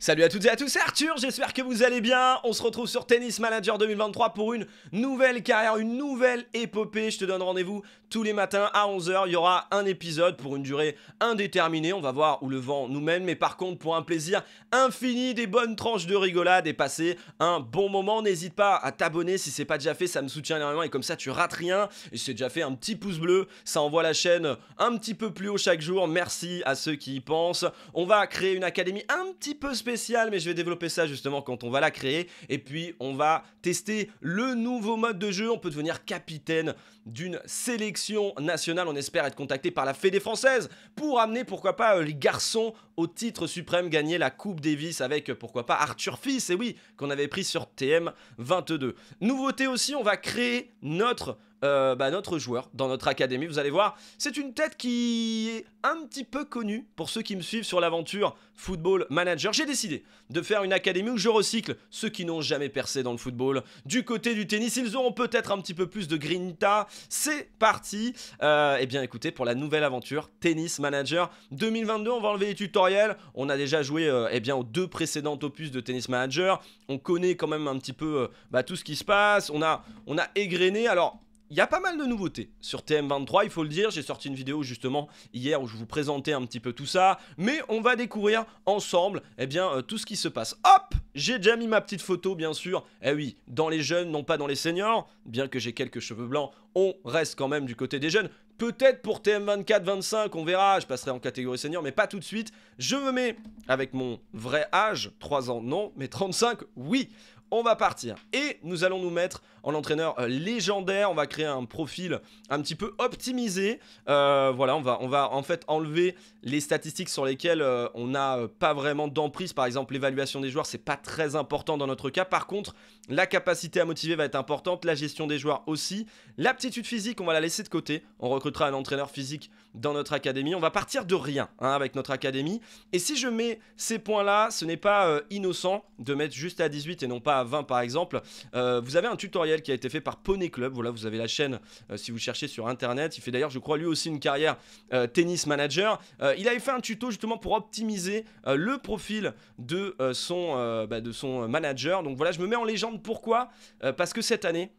Salut à toutes et à tous, Arthur, j'espère que vous allez bien. On se retrouve sur Tennis Manager 2023 pour une nouvelle carrière, une nouvelle épopée. Je te donne rendez-vous tous les matins à 11h. Il y aura un épisode pour une durée indéterminée. On va voir où le vent nous mène, mais par contre, pour un plaisir infini, des bonnes tranches de rigolade et passer un bon moment. N'hésite pas à t'abonner si c'est pas déjà fait, ça me soutient énormément et comme ça tu rates rien. Et c'est déjà fait un petit pouce bleu, ça envoie la chaîne un petit peu plus haut chaque jour. Merci à ceux qui y pensent. On va créer une académie un petit peu spéciale mais je vais développer ça justement quand on va la créer. Et puis, on va tester le nouveau mode de jeu. On peut devenir capitaine d'une sélection nationale. On espère être contacté par la Fédé française pour amener, pourquoi pas, euh, les garçons au titre suprême, gagner la Coupe Davis avec, euh, pourquoi pas, Arthur Fils, et oui, qu'on avait pris sur TM22. Nouveauté aussi, on va créer notre euh, bah, notre joueur dans notre académie. Vous allez voir, c'est une tête qui est un petit peu connue pour ceux qui me suivent sur l'aventure Football Manager. J'ai décidé de faire une académie où je recycle ceux qui n'ont jamais percé dans le football. Du côté du tennis, ils auront peut-être un petit peu plus de grinta. C'est parti. Euh, et eh bien écoutez, pour la nouvelle aventure Tennis Manager 2022, on va enlever les tutoriels. On a déjà joué euh, eh bien, aux deux précédents opus de Tennis Manager. On connaît quand même un petit peu euh, bah, tout ce qui se passe. On a, on a égrené. Alors, il y a pas mal de nouveautés sur TM23, il faut le dire. J'ai sorti une vidéo justement hier où je vous présentais un petit peu tout ça. Mais on va découvrir ensemble eh bien, euh, tout ce qui se passe. Hop J'ai déjà mis ma petite photo, bien sûr. Eh oui, dans les jeunes, non pas dans les seniors. Bien que j'ai quelques cheveux blancs, on reste quand même du côté des jeunes. Peut-être pour TM24, 25, on verra. Je passerai en catégorie senior, mais pas tout de suite. Je me mets avec mon vrai âge, 3 ans, non, mais 35, oui. On va partir. Et nous allons nous mettre l'entraîneur euh, légendaire. On va créer un profil un petit peu optimisé. Euh, voilà, on va, on va en fait enlever les statistiques sur lesquelles euh, on n'a pas vraiment d'emprise. Par exemple, l'évaluation des joueurs, c'est pas très important dans notre cas. Par contre, la capacité à motiver va être importante, la gestion des joueurs aussi. L'aptitude physique, on va la laisser de côté. On recrutera un entraîneur physique dans notre académie. On va partir de rien hein, avec notre académie. Et si je mets ces points-là, ce n'est pas innocent de mettre juste à 18 et non pas à 20 par exemple. vous avez un tutoriel qui a été fait par Poney Club. Voilà, vous avez la chaîne euh, si vous cherchez sur internet. Il fait d'ailleurs, je crois, lui aussi une carrière euh, tennis manager. Euh, il avait fait un tuto justement pour optimiser le profil de, son, bah, de son manager. Donc voilà, je me mets en légende. Pourquoi Parce que cette année,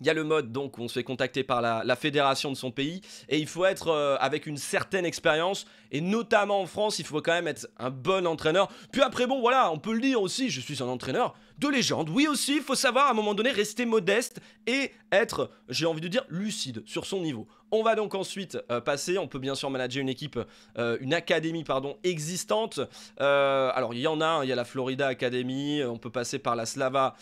il y a le mode donc où on se fait contacter par la, fédération de son pays et il faut être avec une certaine expérience et notamment en France il faut quand même être un bon entraîneur. Puis après bon voilà on peut le dire aussi je suis un entraîneur de légende. Oui aussi, il faut savoir à un moment donné rester modeste et être, j'ai envie de dire, lucide sur son niveau. On va donc ensuite euh, passer, on peut bien sûr manager une équipe, euh, une académie pardon, existante. Euh, alors il y en a, il y a la Florida Academy, on peut passer par la Slava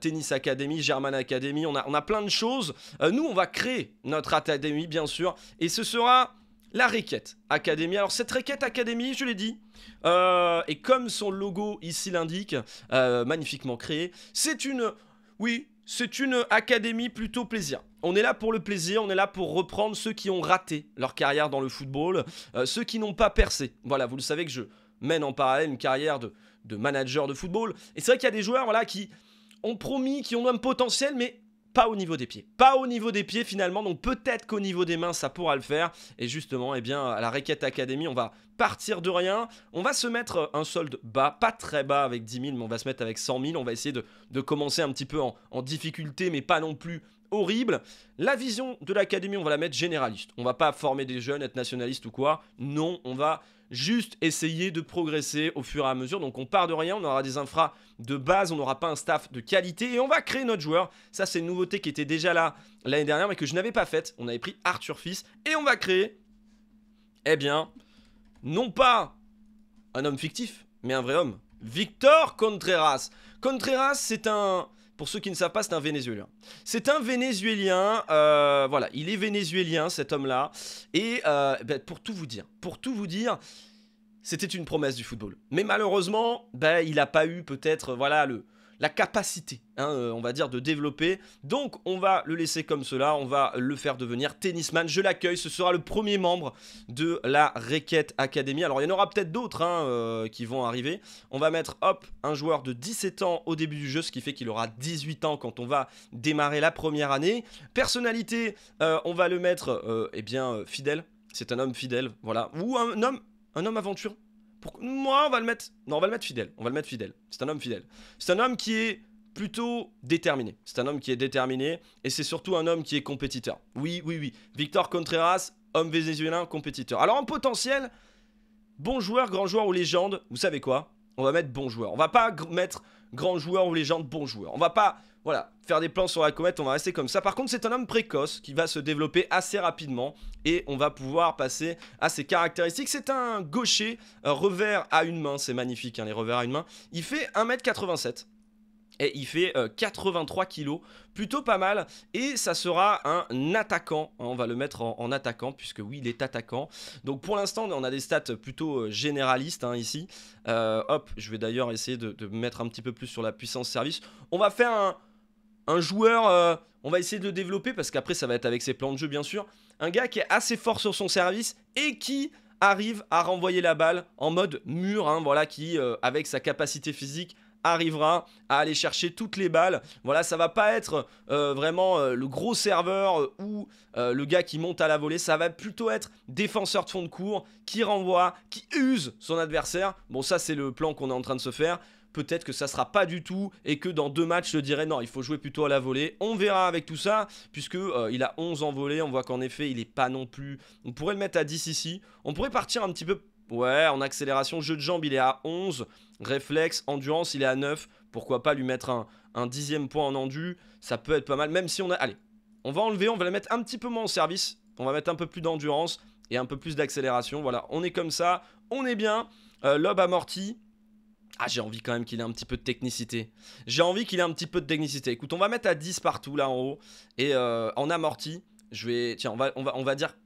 Tennis Academy, German Academy, on a, on a plein de choses. nous on va créer notre académie bien sûr et ce sera la requête Academy. Alors cette requête Academy, je l'ai dit, euh, et comme son logo ici l'indique, euh, magnifiquement créé, c'est une... Oui, c'est une académie plutôt plaisir. On est là pour le plaisir, on est là pour reprendre ceux qui ont raté leur carrière dans le football, euh, ceux qui n'ont pas percé. Voilà, vous le savez que je mène en parallèle une carrière de, de manager de football. Et c'est vrai qu'il y a des joueurs voilà, qui ont promis, qui ont un potentiel, mais pas au niveau des pieds. Pas au niveau des pieds finalement, donc peut-être qu'au niveau des mains ça pourra le faire. Et justement, eh bien, à la Requête Academy, on va partir de rien. On va se mettre un solde bas, pas très bas avec 10 000, mais on va se mettre avec 100 000. On va essayer de, commencer un petit peu en, en difficulté, mais pas non plus horrible. La vision de l'académie, on va la mettre généraliste. On va pas former des jeunes, être nationaliste ou quoi. Non, on va juste essayer de progresser au fur et à mesure. Donc on part de rien, on aura des infras de base, on n'aura pas un staff de qualité et on va créer notre joueur. Ça c'est une nouveauté qui était déjà là l'année dernière mais que je n'avais pas faite. On avait pris Arthur Fils et on va créer, eh bien, non pas un homme fictif, mais un vrai homme. Victor Contreras. Contreras c'est un... Pour ceux qui ne savent pas, c'est un Vénézuélien. C'est un Vénézuélien, euh, voilà, il est Vénézuélien, cet homme-là. Et euh, ben, pour tout vous dire, pour tout vous dire, c'était une promesse du football. Mais malheureusement, ben, il n'a pas eu peut-être, voilà, le, la capacité, hein, euh, on va dire, de développer. Donc on va le laisser comme cela, on va le faire devenir tennisman. Je l'accueille, ce sera le premier membre de la Requête Academy. Alors il y en aura peut-être d'autres hein, euh, qui vont arriver. On va mettre, hop, un joueur de 17 ans au début du jeu, ce qui fait qu'il aura 18 ans quand on va démarrer la première année. Personnalité, euh, on va le mettre, eh bien, fidèle. C'est un homme fidèle, voilà. Ou un homme, un homme aventure moi, on va le mettre. on va le mettre fidèle. On va le mettre fidèle. C'est un homme fidèle. C'est un homme qui est plutôt déterminé. C'est un homme qui est déterminé et c'est surtout un homme qui est compétiteur. Oui, oui, oui. Victor Contreras, homme vénézuélien, compétiteur. Alors en potentiel, bon joueur, grand joueur ou légende, vous savez quoi On va mettre bon joueur. On va pas mettre grand joueur ou légende, bon joueur. On va pas voilà, faire des plans sur la comète, on va rester comme ça. Par contre, c'est un homme précoce qui va se développer assez rapidement et on va pouvoir passer à ses caractéristiques. C'est un gaucher, revers à une main, c'est magnifique hein, les revers à une main. Il fait 1m87 et il fait 83 euh, kilos, plutôt pas mal, et ça sera un attaquant, hein, on va le mettre en, attaquant, puisque oui, il est attaquant. Donc pour l'instant, on a des stats plutôt euh, généralistes hein, ici. Euh, hop, je vais d'ailleurs essayer de mettre un petit peu plus sur la puissance service. On va faire un un joueur, euh, on va essayer de le développer parce qu'après ça va être avec ses plans de jeu bien sûr, un gars qui est assez fort sur son service et qui arrive à renvoyer la balle en mode mur, hein, voilà, qui euh, avec sa capacité physique arrivera à aller chercher toutes les balles. Voilà, ça va pas être euh, vraiment le gros serveur ou le gars qui monte à la volée, ça va plutôt être défenseur de fond de cours qui renvoie, qui use son adversaire. Bon, ça c'est le plan qu'on est en train de se faire peut-être que ça sera pas du tout et que dans deux matchs je dirais non, il faut jouer plutôt à la volée. On verra avec tout ça puisque euh, il a 11 en volée, on voit qu'en effet, il est pas non plus on pourrait le mettre à 10 ici. On pourrait partir un petit peu ouais, en accélération, jeu de jambes, il est à 11, réflexe, endurance, il est à 9. Pourquoi pas lui mettre un, dixième point en endu, ça peut être pas mal même si on a allez, on va enlever, on va le mettre un petit peu moins en service, on va mettre un peu plus d'endurance et un peu plus d'accélération. Voilà, on est comme ça, on est bien. Euh, Lob amorti, ah, j'ai envie quand même qu'il ait un petit peu de technicité. J'ai envie qu'il ait un petit peu de technicité. Écoute, on va mettre à 10 partout là en haut. Et euh, en amorti, je vais. Tiens, on va, on, va, on va dire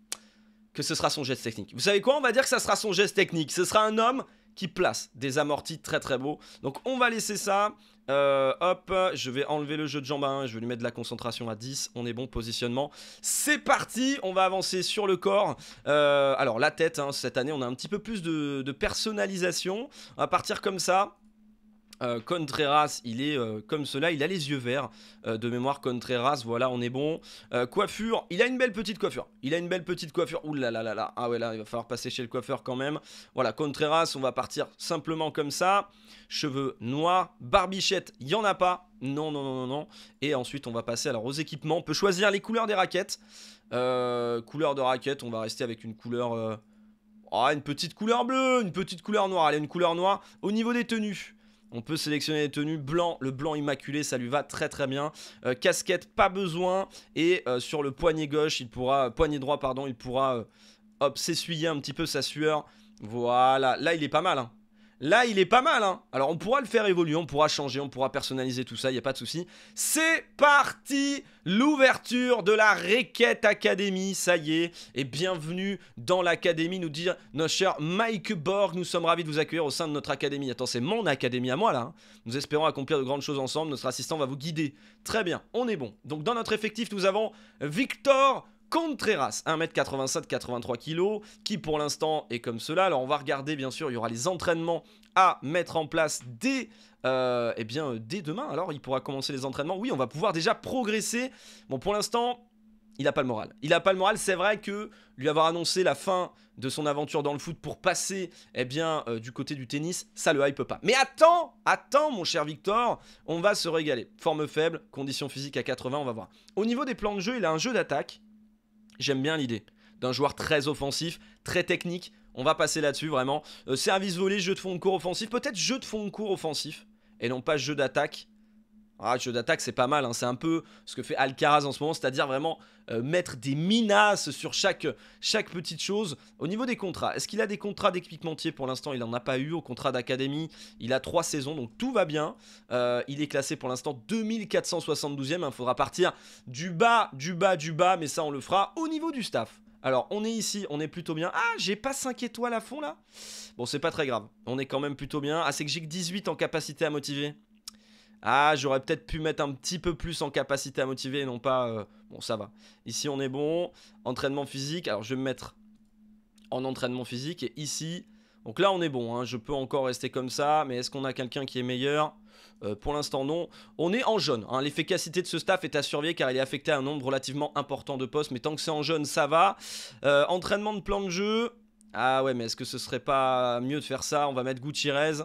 que ce sera son geste technique. Vous savez quoi On va dire que ce sera son geste technique. Ce sera un homme qui place des amortis très très beaux. Donc on va laisser ça. Euh, hop, je vais enlever le jeu de jambes à 1, je vais lui mettre de la concentration à 10, on est bon, positionnement. C'est parti, on va avancer sur le corps. Euh, alors la tête, hein. cette année on a un petit peu plus de, de personnalisation, on va partir comme ça. Euh, Contreras, il est euh, comme cela, il a les yeux verts euh, de mémoire. Contreras, voilà, on est bon. coiffure, il a une belle petite coiffure. Il a une belle petite coiffure. Ouh là là là là. Ah ouais, là, il va falloir passer chez le coiffeur quand même. Voilà, Contreras, on va partir simplement comme ça. Cheveux noirs, barbichette, il n'y en a pas. Non, non, non, non, non. Et ensuite, on va passer alors aux équipements. On peut choisir les couleurs des raquettes. couleur de raquette, on va rester avec une couleur. Ah, une petite couleur bleue, une petite couleur noire. Allez, une couleur noire. Au niveau des tenues. On peut sélectionner les tenues blanc, le blanc immaculé, ça lui va très très bien. Euh, casquette, pas besoin. Et euh, sur le poignet gauche, il pourra, euh, poignet droit, pardon, il pourra, hop, s'essuyer un petit peu sa sueur. Voilà, là il est pas mal. Hein. Là, il est pas mal. Hein. Alors, on pourra le faire évoluer, on pourra changer, on pourra personnaliser tout ça, il n'y a pas de souci. C'est parti L'ouverture de la Requête Academy, ça y est. Et bienvenue dans l'académie, nous dire notre cher Mike Borg. Nous sommes ravis de vous accueillir au sein de notre académie. Attends, c'est mon académie à moi, là. Hein. nous espérons accomplir de grandes choses ensemble. Notre assistant va vous guider. Très bien, on est bon. Donc, dans notre effectif, nous avons Victor Contreras, 1m87, 83 kg, qui pour l'instant est comme cela. Alors on va regarder bien sûr, il y aura les entraînements à mettre en place dès, euh, eh bien, dès demain. Alors il pourra commencer les entraînements. Oui, on va pouvoir déjà progresser. Bon, pour l'instant, il n'a pas le moral. Il n'a pas le moral. C'est vrai que lui avoir annoncé la fin de son aventure dans le foot pour passer eh bien, euh, du côté du tennis, ça le hype pas. Mais attends, attends mon cher Victor, on va se régaler. Forme faible, condition physique à 80, on va voir. Au niveau des plans de jeu, il a un jeu d'attaque J'aime bien l'idée d'un joueur très offensif, très technique. On va passer là-dessus vraiment. Euh, service volé, jeu de fond de cours offensif, peut-être jeu de fond de cours offensif et non pas jeu d'attaque ah, jeu d'attaque, c'est pas mal. Hein. C'est un peu ce que fait Alcaraz en ce moment, c'est-à-dire vraiment euh, mettre des minaces sur chaque, chaque petite chose. Au niveau des contrats, est-ce qu'il a des contrats d'équipementier pour l'instant Il n'en a pas eu. Au contrat d'académie, il a trois saisons, donc tout va bien. Euh, il est classé pour l'instant 2472e. Il hein. faudra partir du bas, du bas, du bas, mais ça, on le fera au niveau du staff. Alors, on est ici, on est plutôt bien. Ah, j'ai pas 5 étoiles à fond là Bon, c'est pas très grave. On est quand même plutôt bien. Ah, c'est que j'ai que 18 en capacité à motiver. Ah, j'aurais peut-être pu mettre un petit peu plus en capacité à motiver et non pas. Euh, bon, ça va. Ici, on est bon. Entraînement physique. Alors, je vais me mettre en entraînement physique. Et ici, donc là, on est bon. Hein. Je peux encore rester comme ça. Mais est-ce qu'on a quelqu'un qui est meilleur euh, Pour l'instant, non. On est en jaune. Hein. L'efficacité de ce staff est à surveiller car il est affecté à un nombre relativement important de postes. Mais tant que c'est en jaune, ça va. Euh, entraînement de plan de jeu. Ah ouais, mais est-ce que ce serait pas mieux de faire ça On va mettre Rez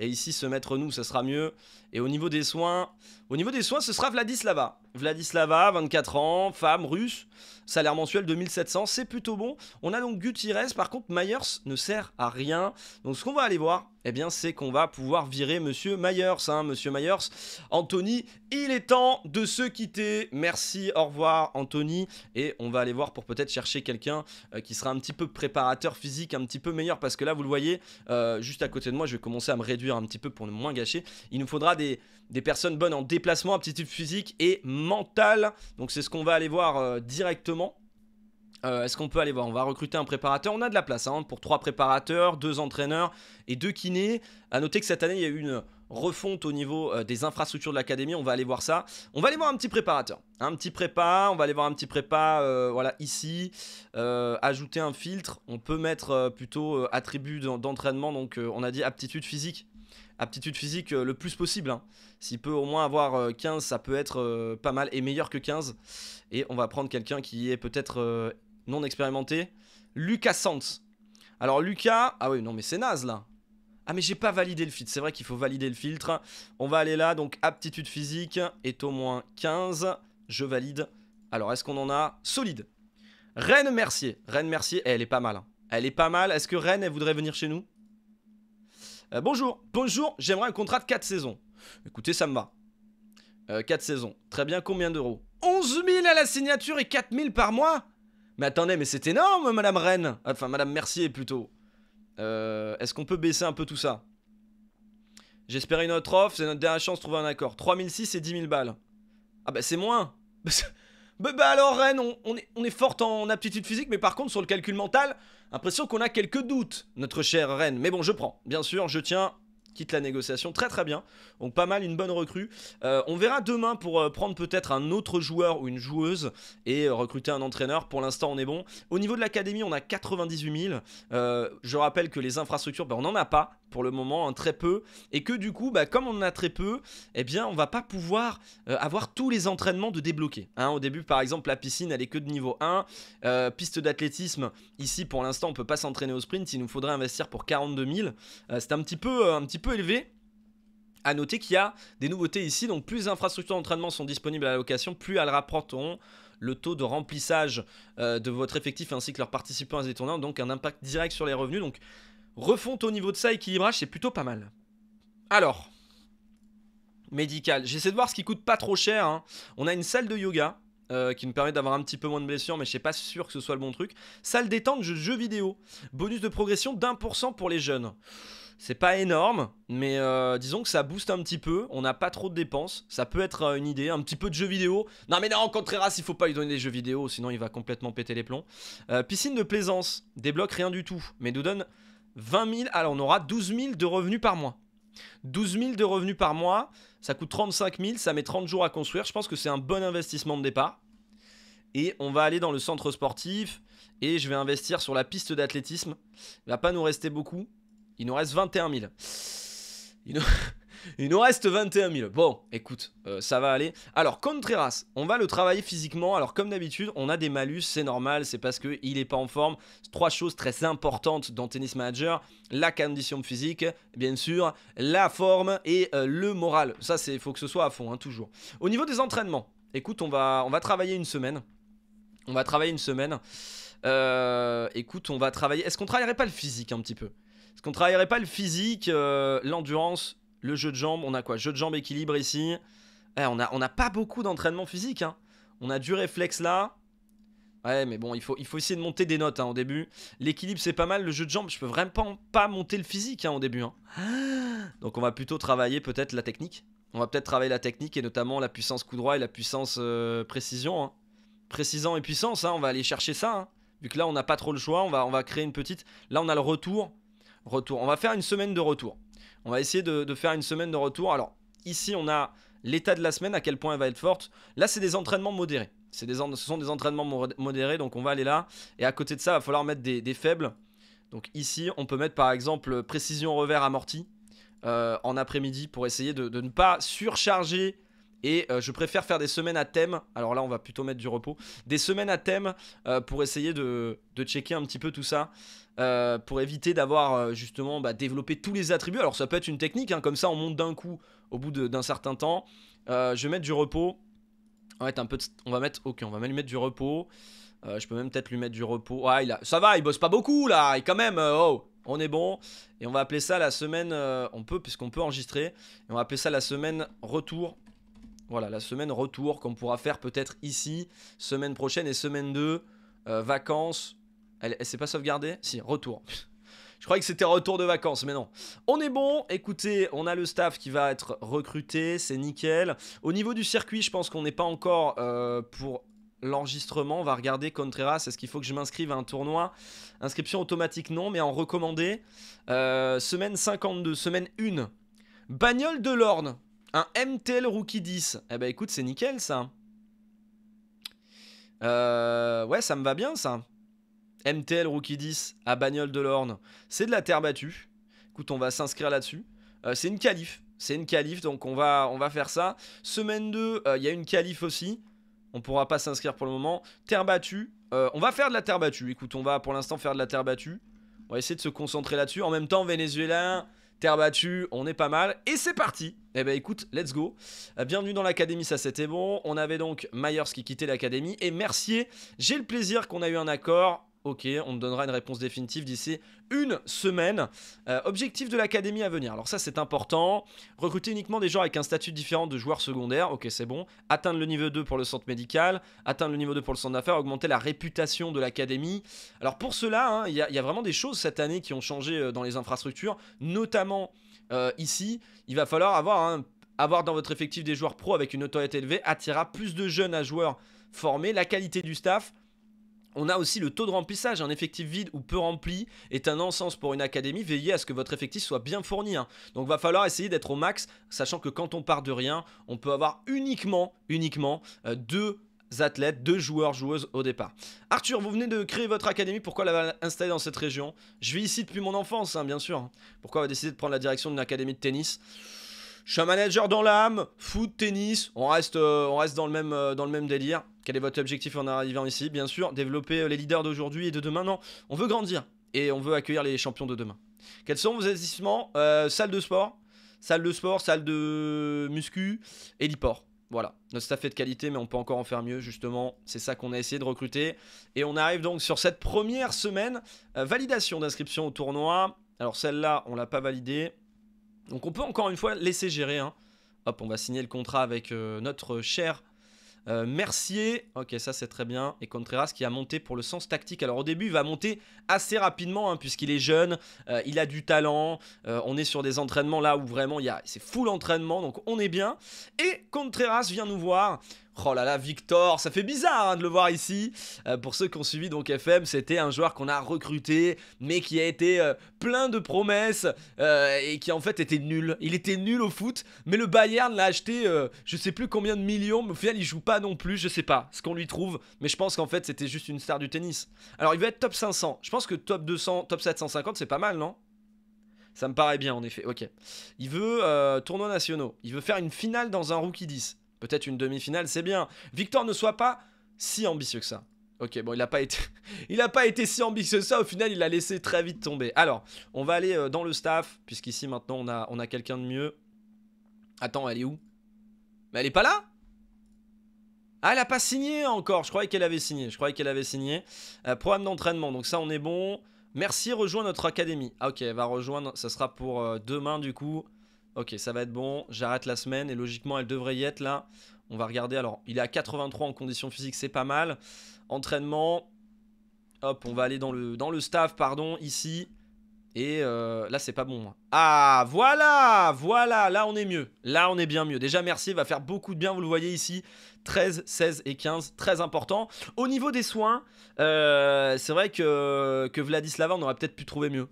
et ici, se mettre nous, ça sera mieux. Et au niveau des soins, au niveau des soins, ce sera là-bas. Vladislava, 24 ans, femme russe, salaire mensuel de 1700, c'est plutôt bon. On a donc Gutierrez, par contre Myers ne sert à rien. Donc ce qu'on va aller voir, eh bien c'est qu'on va pouvoir virer monsieur Myers, hein, monsieur Myers. Anthony, il est temps de se quitter. Merci, au revoir Anthony et on va aller voir pour peut-être chercher quelqu'un euh, qui sera un petit peu préparateur physique, un petit peu meilleur parce que là vous le voyez, euh, juste à côté de moi, je vais commencer à me réduire un petit peu pour ne moins gâcher. Il nous faudra des des personnes bonnes en déplacement, aptitude physique et mentale. Donc c'est ce qu'on va aller voir euh, directement. Euh, est-ce qu'on peut aller voir On va recruter un préparateur. On a de la place hein, pour trois préparateurs, deux entraîneurs et deux kinés. A noter que cette année, il y a eu une refonte au niveau euh, des infrastructures de l'académie. On va aller voir ça. On va aller voir un petit préparateur. Un petit prépa. On va aller voir un petit prépa voilà, ici. ajouter un filtre. On peut mettre plutôt attribut d'entraînement. Donc on a dit aptitude physique aptitude physique euh, le plus possible. Hein. S'il peut au moins avoir 15, euh, ça peut être euh, pas mal et meilleur que 15. Et on va prendre quelqu'un qui est peut-être non expérimenté. Lucas Sanz. Alors Lucas, ah oui non mais c'est naze là. Ah mais j'ai pas validé le filtre, c'est vrai qu'il faut valider le filtre. On va aller là, donc aptitude physique est au moins 15. Je valide. Alors est-ce qu'on en a Solide. Reine Mercier. Reine Mercier, elle est pas mal. Hein. Elle est pas mal. Est-ce que Reine, elle voudrait venir chez nous euh, bonjour, bonjour, j'aimerais un contrat de 4 saisons. Écoutez, ça me va. Euh, 4 saisons. Très bien, combien d'euros 11 000 à la signature et 4 000 par mois Mais attendez, mais c'est énorme, Madame Rennes. Enfin, Madame Mercier plutôt. Euh, est-ce qu'on peut baisser un peu tout ça J'espérais une autre offre, c'est notre dernière chance de trouver un accord. 3006 et 10 000 balles. Ah bah c'est moins. Bah, bah, alors Rennes, on, est, on est forte en aptitude physique, mais par contre sur le calcul mental, Impression qu'on a quelques doutes, notre chère reine. Mais bon, je prends. Bien sûr, je tiens quitte la négociation très très bien. Donc pas mal, une bonne recrue. Euh, on verra demain pour euh, prendre peut-être un autre joueur ou une joueuse et euh, recruter un entraîneur. Pour l'instant, on est bon. Au niveau de l'académie, on a 98 000. je rappelle que les infrastructures, ben, on n'en a pas pour le moment, hein, très peu, et que du coup, bah, comme on en a très peu, eh bien, on va pas pouvoir euh, avoir tous les entraînements de débloquer. Hein. Au début, par exemple, la piscine, elle est que de niveau 1. Euh, piste d'athlétisme, ici, pour l'instant, on peut pas s'entraîner au sprint. Il nous faudrait investir pour 42 000. Euh, c'est un petit peu, un petit peu élevé. À noter qu'il y a des nouveautés ici, donc plus d'infrastructures d'entraînement sont disponibles à la location, plus elles rapporteront le taux de remplissage de votre effectif ainsi que leurs participants à des tournois, donc un impact direct sur les revenus. Donc Refonte au niveau de ça, équilibrage, c'est plutôt pas mal. Alors, médical. J'essaie de voir ce qui coûte pas trop cher. Hein. On a une salle de yoga euh, qui me permet d'avoir un petit peu moins de blessures, mais je suis pas sûr que ce soit le bon truc. Salle détente, jeux vidéo. Bonus de progression d'un pour cent pour les jeunes. C'est pas énorme, mais euh, disons que ça booste un petit peu. On n'a pas trop de dépenses. Ça peut être euh, une idée. Un petit peu de jeux vidéo. Non, mais non, Contreras, ah, il faut pas lui donner des jeux vidéo, sinon il va complètement péter les plombs. piscine de plaisance. Débloque rien du tout, mais nous donne 20 000, alors on aura 12 000 de revenus par mois. 12 000 de revenus par mois, ça coûte 35 000, ça met 30 jours à construire. Je pense que c'est un bon investissement de départ. Et on va aller dans le centre sportif et je vais investir sur la piste d'athlétisme. Il ne va pas nous rester beaucoup. Il nous reste 21 000. Il nous... Il nous reste 21 000. Bon, écoute, euh, ça va aller. Alors, Contreras, on va le travailler physiquement. Alors, comme d'habitude, on a des malus, c'est normal, c'est parce qu'il n'est pas en forme. Trois choses très importantes dans Tennis Manager. La condition physique, bien sûr, la forme et euh, le moral. Ça, il faut que ce soit à fond, hein, toujours. Au niveau des entraînements, écoute, on va, on va travailler une semaine. On va travailler une semaine. Euh, écoute, on va travailler... Est-ce qu'on travaillerait pas le physique un petit peu Est-ce qu'on travaillerait pas le physique, l'endurance le jeu de jambes, on a quoi Jeu de jambes équilibre ici. Eh, on n'a on pas beaucoup d'entraînement physique. Hein. On a du réflexe là. Ouais, mais bon, il faut, il faut essayer de monter des notes hein, au début. L'équilibre, c'est pas mal. Le jeu de jambes, je peux vraiment pas, monter le physique hein, au début. Donc, on va plutôt travailler peut-être la technique. On va peut-être travailler la technique et notamment la puissance coup droit et la puissance euh, précision. Précisant et puissance, on va aller chercher ça. Vu que là, on n'a pas trop le choix, on va, on va créer une petite. Là, on a le retour. Retour. On va faire une semaine de retour. On va essayer de, faire une semaine de retour. Alors, ici, on a l'état de la semaine, à quel point elle va être forte. Là, c'est des entraînements modérés. ce sont des entraînements modérés, donc on va aller là. Et à côté de ça, il va falloir mettre des, faibles. Donc ici, on peut mettre par exemple précision revers amorti euh, en après-midi pour essayer de, ne pas surcharger et euh, je préfère faire des semaines à thème. Alors là, on va plutôt mettre du repos. Des semaines à thème euh, pour essayer de, checker un petit peu tout ça. Euh, pour éviter d'avoir justement bah, développé tous les attributs. Alors ça peut être une technique, hein. comme ça on monte d'un coup au bout d'un certain temps. je vais mettre du repos. On va mettre un peu On va mettre... Ok, on va même lui mettre du repos. je peux même peut-être lui mettre du repos. Ah, il a... ça va, il bosse pas beaucoup là. Et quand même, oh, on est bon. Et on va appeler ça la semaine, on peut, puisqu'on peut enregistrer. Et on va appeler ça la semaine retour. Voilà, la semaine retour qu'on pourra faire peut-être ici, semaine prochaine et semaine 2, euh, vacances. Elle, s'est pas sauvegardée Si, retour. Je croyais que c'était retour de vacances, mais non. On est bon, écoutez, on a le staff qui va être recruté, c'est nickel. Au niveau du circuit, je pense qu'on n'est pas encore euh, pour l'enregistrement. On va regarder Contreras, est-ce qu'il faut que je m'inscrive à un tournoi Inscription automatique, non, mais en recommandé. Euh, semaine 52, semaine 1. Bagnole de l'Orne, un MTL Rookie 10. Eh ben écoute, c'est nickel ça. Euh, ouais, ça me va bien ça. MTL Rookie 10 à Bagnole de l'Orne. C'est de la terre battue. Écoute, on va s'inscrire là-dessus. Euh, c'est une calife, C'est une qualif, donc on va, on va faire ça. Semaine 2, euh, il y a une qualif aussi. On pourra pas s'inscrire pour le moment. Terre battue. on va faire de la terre battue. Écoute, on va pour l'instant faire de la terre battue. On va essayer de se concentrer là-dessus. En même temps, vénézuélien Terre battue, on est pas mal. Et c'est parti Eh ben écoute, let's go. Euh, bienvenue dans l'académie, ça c'était bon. On avait donc Myers qui quittait l'académie. Et Mercier, j'ai le plaisir qu'on a eu un accord. Ok, on te donnera une réponse définitive d'ici une semaine. Euh, objectif de l'académie à venir. Alors ça c'est important. Recruter uniquement des gens avec un statut différent de joueur secondaire. Ok c'est bon. Atteindre le niveau 2 pour le centre médical. Atteindre le niveau 2 pour le centre d'affaires. Augmenter la réputation de l'académie. Alors pour cela, hein, il y, a vraiment des choses cette année qui ont changé euh, dans les infrastructures. Notamment euh, ici, il va falloir avoir, avoir dans votre effectif des joueurs pro avec une autorité élevée. Attirera plus de jeunes à joueurs formés. La qualité du staff on a aussi le taux de remplissage. Un effectif vide ou peu rempli est un non pour une académie. Veillez à ce que votre effectif soit bien fourni. Hein. Donc va falloir essayer d'être au max, sachant que quand on part de rien, on peut avoir uniquement, uniquement euh, deux athlètes, deux joueurs, joueuses au départ. Arthur, vous venez de créer votre académie, pourquoi l'avez installée dans cette région Je vis ici depuis mon enfance, hein, bien sûr. Hein. Pourquoi avoir décidé de prendre la direction d'une académie de tennis je manager dans l'âme, foot, tennis, on reste, euh, on reste dans, le même, euh, dans le même délire. Quel est votre objectif en arrivant ici Bien sûr, développer euh, les leaders d'aujourd'hui et de demain. Non, on veut grandir et on veut accueillir les champions de demain. Quels sont vos investissements Salle de sport, salle de sport, salle de muscu, héliport. Voilà, notre staff est de qualité, mais on peut encore en faire mieux, justement. C'est ça qu'on a essayé de recruter. Et on arrive donc sur cette première semaine, validation d'inscription au tournoi. Alors celle-là, on l'a pas validée. Donc on peut encore une fois laisser gérer. Hein. Hop, on va signer le contrat avec euh, notre cher euh, Mercier. Ok, ça c'est très bien. Et Contreras qui a monté pour le sens tactique. Alors au début, il va monter assez rapidement hein, puisqu'il est jeune, euh, il a du talent. on est sur des entraînements là où vraiment il y a c'est full entraînement, donc on est bien. Et Contreras vient nous voir Oh là là, Victor, ça fait bizarre hein, de le voir ici. Euh, pour ceux qui ont suivi donc FM, c'était un joueur qu'on a recruté, mais qui a été euh, plein de promesses euh, et qui en fait était nul. Il était nul au foot, mais le Bayern l'a acheté, je sais plus combien de millions, mais au final il joue pas non plus, je sais pas ce qu'on lui trouve, mais je pense qu'en fait c'était juste une star du tennis. Alors il veut être top 500. Je pense que top 200, top 750, c'est pas mal, non ça me paraît bien en effet, ok. Il veut tournois nationaux, il veut faire une finale dans un rookie 10. Peut-être une demi-finale, c'est bien. Victor ne soit pas si ambitieux que ça. Ok, bon, il n'a pas, été... pas été si ambitieux que ça. Au final, il a laissé très vite tomber. Alors, on va aller euh, dans le staff, puisqu'ici, maintenant, on a, on a quelqu'un de mieux. Attends, elle est où Mais elle est pas là ah, elle a pas signé encore. Je croyais qu'elle avait signé. Je croyais qu'elle avait signé. Euh, programme d'entraînement. Donc ça, on est bon. Merci, rejoins notre académie. Ah, ok, elle va rejoindre. Ça sera pour euh, demain, du coup. Ok, ça va être bon. J'arrête la semaine et logiquement, elle devrait y être là. On va regarder. Alors, il est à 83 en condition physique, c'est pas mal. Entraînement. Hop, on va aller dans le, dans le staff, pardon, ici. Et euh, là, c'est pas bon. Hein. Ah, voilà Voilà Là, on est mieux. Là, on est bien mieux. Déjà, merci. va faire beaucoup de bien, vous le voyez ici. 13, 16 et 15, très important. Au niveau des soins, euh, c'est vrai que, que Vladislava, on aurait peut-être pu trouver mieux.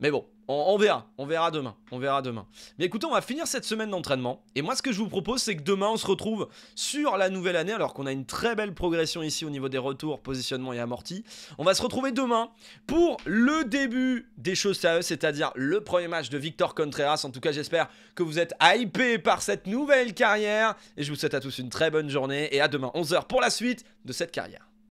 Mais bon, on, verra, on verra demain, on verra demain. Mais écoutez, on va finir cette semaine d'entraînement. Et moi, ce que je vous propose, c'est que demain, on se retrouve sur la nouvelle année, alors qu'on a une très belle progression ici au niveau des retours, positionnement et amorti. On va se retrouver demain pour le début des choses eux, c'est-à-dire le premier match de Victor Contreras. En tout cas, j'espère que vous êtes hypés par cette nouvelle carrière. Et je vous souhaite à tous une très bonne journée. Et à demain, 11h, pour la suite de cette carrière.